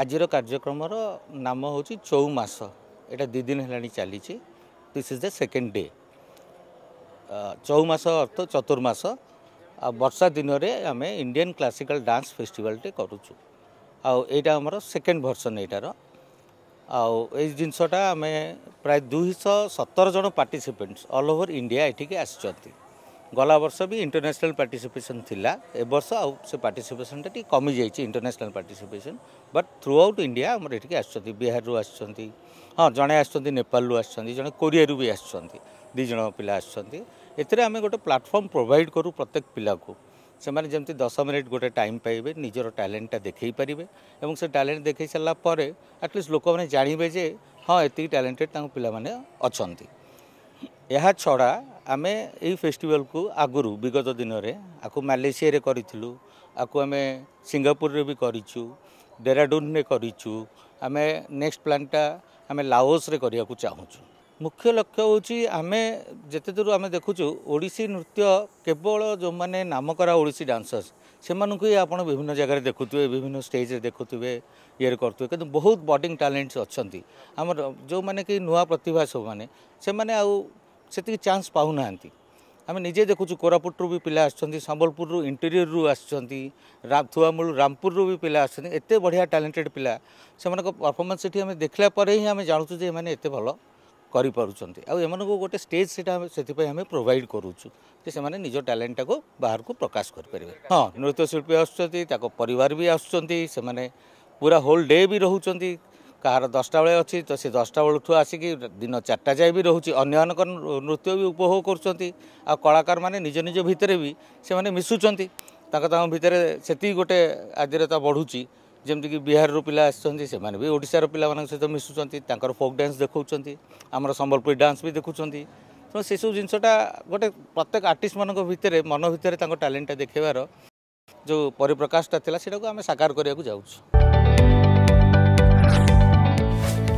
ଆଜିର କାର୍ଯ୍ୟକ୍ରମର ନାମ ହେଉଛି ଚଉ ମାସ ଏଇଟା ଦୁଇ ଦିନ ହେଲାଣି ଚାଲିଛି this is the second day ଚଉ ମାସ ଅର୍ଥ ଚତୁର୍ମାସ ଆଉ ବର୍ଷା ଦିନରେ ଆମେ ଇଣ୍ଡିଆନ୍ କ୍ଲାସିକାଲ୍ ଡାନ୍ସ ଫେଷ୍ଟିଭାଲଟେ କରୁଛୁ ଆଉ ଏଇଟା ଆମର ସେକେଣ୍ଡ ଭର୍ସନ୍ ଏଇଟାର ଆଉ ଏଇ ଜିନିଷଟା ଆମେ ପ୍ରାୟ ଦୁଇଶହ ସତର ଜଣ ପାର୍ଟିସିପେଣ୍ଟସ୍ ଅଲ୍ ଓଭର୍ ଇଣ୍ଡିଆ ଏଠିକି ଆସିଛନ୍ତି ଗଲା ବର୍ଷ ବି ଇଣ୍ଟରନ୍ୟାସନାଲ୍ ପାର୍ଟିସିପେସନ୍ ଥିଲା ଏ ବର୍ଷ ଆଉ ସେ ପାର୍ଟିସିପେସନ୍ଟା ଟିକେ କମିଯାଇଛି international participation but throughout India ଆମର ଏଠିକି ଆସୁଛନ୍ତି ବିହାରରୁ ଆସୁଛନ୍ତି ହଁ ଜଣେ ଆସୁଛନ୍ତି ନେପାଳରୁ ଆସୁଛନ୍ତି ଜଣେ କୋରିଆରୁ ବି ଆସୁଛନ୍ତି ଦୁଇ ଜଣ ପିଲା ଆସୁଛନ୍ତି ଏଥିରେ ଆମେ ଗୋଟେ ପ୍ଲାଟଫର୍ମ ପ୍ରୋଭାଇଡ଼ କରୁ ପ୍ରତ୍ୟେକ ପିଲାକୁ ସେମାନେ ଯେମିତି ଦଶ ମିନିଟ୍ ଗୋଟେ ଟାଇମ୍ ପାଇବେ ନିଜର ଟ୍ୟାଲେଣ୍ଟଟା ଦେଖାଇ ପାରିବେ ଏବଂ ସେ ଟ୍ୟାଲେଣ୍ଟ ଦେଖାଇ ସାରିଲା ପରେ ଆଟଲିଷ୍ଟ ଲୋକମାନେ ଜାଣିବେ ଯେ ହଁ ଏତିକି ଟ୍ୟାଲେଣ୍ଟେଡ଼ ତାଙ୍କ ପିଲାମାନେ ଅଛନ୍ତି ଏହା ଛଡ଼ା ଆମେ ଏଇ ଫେଷ୍ଟିଭାଲକୁ ଆଗରୁ ବିଗତ ଦିନରେ ଆକୁ ମାଲେସିଆରେ କରିଥିଲୁ ଆକୁ ଆମେ ସିଙ୍ଗାପୁରରେ ବି କରିଛୁ ଡେରାଡୁନରେ କରିଛୁ ଆମେ ନେକ୍ସଟ ପ୍ଲାନ୍ଟା ଆମେ ଲାଓସରେ କରିବାକୁ ଚାହୁଁଛୁ ମୁଖ୍ୟ ଲକ୍ଷ୍ୟ ହେଉଛି ଆମେ ଯେତେ ଦୂର ଆମେ ଦେଖୁଛୁ ଓଡ଼ିଶୀ ନୃତ୍ୟ କେବଳ ଯେଉଁମାନେ ନାମକରା ଓଡ଼ିଶୀ ଡ୍ୟାନ୍ସର୍ସ ସେମାନଙ୍କୁ ହିଁ ଆପଣ ବିଭିନ୍ନ ଜାଗାରେ ଦେଖୁଥିବେ ବିଭିନ୍ନ ଷ୍ଟେଜ୍ରେ ଦେଖୁଥିବେ ଇଏରେ କରୁଥିବେ କିନ୍ତୁ ବହୁତ ବଡ଼ିଂ ଟ୍ୟାଲେଣ୍ଟସ୍ ଅଛନ୍ତି ଆମର ଯେଉଁମାନେ କି ନୂଆ ପ୍ରତିଭା ସବୁମାନେ ସେମାନେ ଆଉ ସେତିକି ଚାନ୍ସ ପାଉନାହାନ୍ତି ଆମେ ନିଜେ ଦେଖୁଛୁ କୋରାପୁଟରୁ ବି ପିଲା ଆସୁଛନ୍ତି ସମ୍ବଲପୁରରୁ ଇଣ୍ଟେରିୟରରୁ ଆସୁଛନ୍ତି ଥୁଆମୂଳରୁ ରାମପୁରରୁ ବି ପିଲା ଆସୁଛନ୍ତି ଏତେ ବଢ଼ିଆ ଟ୍ୟାଲେଣ୍ଟେଡ଼ ପିଲା ସେମାନଙ୍କ ପରଫର୍ମାନ୍ସ ସେଠି ଆମେ ଦେଖିଲା ପରେ ହିଁ ଆମେ ଜାଣୁଛୁ ଯେ ଏମାନେ ଏତେ ଭଲ କରିପାରୁଛନ୍ତି ଆଉ ଏମାନଙ୍କୁ ଗୋଟେ ଷ୍ଟେଜ୍ ସେଇଟା ସେଥିପାଇଁ ଆମେ ପ୍ରୋଭାଇଡ଼ କରୁଛୁ ଯେ ସେମାନେ ନିଜ ଟ୍ୟାଲେଣ୍ଟଟାକୁ ବାହାରକୁ ପ୍ରକାଶ କରିପାରିବେ ହଁ ନୃତ୍ୟଶିଳ୍ପୀ ଆସୁଛନ୍ତି ତାଙ୍କ ପରିବାର ବି ଆସୁଛନ୍ତି ସେମାନେ ପୁରା ହୋଲ୍ ଡେ ବି ରହୁଛନ୍ତି କାହାର ଦଶଟା ବେଳେ ଅଛି ତ ସେ ଦଶଟା ବେଳଠୁ ଆସିକି ଦିନ ଚାରିଟା ଯାଏ ବି ରହୁଛି ଅନ୍ୟମାନଙ୍କ ନୃତ୍ୟ ବି ଉପଭୋଗ କରୁଛନ୍ତି ଆଉ କଳାକାରମାନେ ନିଜ ନିଜ ଭିତରେ ବି ସେମାନେ ମିଶୁଛନ୍ତି ତାଙ୍କ ତାଙ୍କ ଭିତରେ ସେତିକି ଗୋଟେ ଆଦିରତା ବଢ଼ୁଛି ଯେମିତିକି ବିହାରରୁ ପିଲା ଆସିଛନ୍ତି ସେମାନେ ବି ଓଡ଼ିଶାର ପିଲାମାନଙ୍କ ସହିତ ମିଶୁଛନ୍ତି ତାଙ୍କର ଫୋକ୍ ଡ୍ୟାନ୍ସ ଦେଖାଉଛନ୍ତି ଆମର ସମ୍ବଲପୁରୀ ଡ୍ୟାନ୍ସ ବି ଦେଖୁଛନ୍ତି ତ ସେସବୁ ଜିନିଷଟା ଗୋଟେ ପ୍ରତ୍ୟେକ ଆର୍ଟିଷ୍ଟମାନଙ୍କ ଭିତରେ ମନ ଭିତରେ ତାଙ୍କ ଟ୍ୟାଲେଣ୍ଟଟା ଦେଖେଇବାର ଯେଉଁ ପରିପ୍ରକାଶଟା ଥିଲା ସେଟାକୁ ଆମେ ସାକାର କରିବାକୁ ଯାଉଛୁ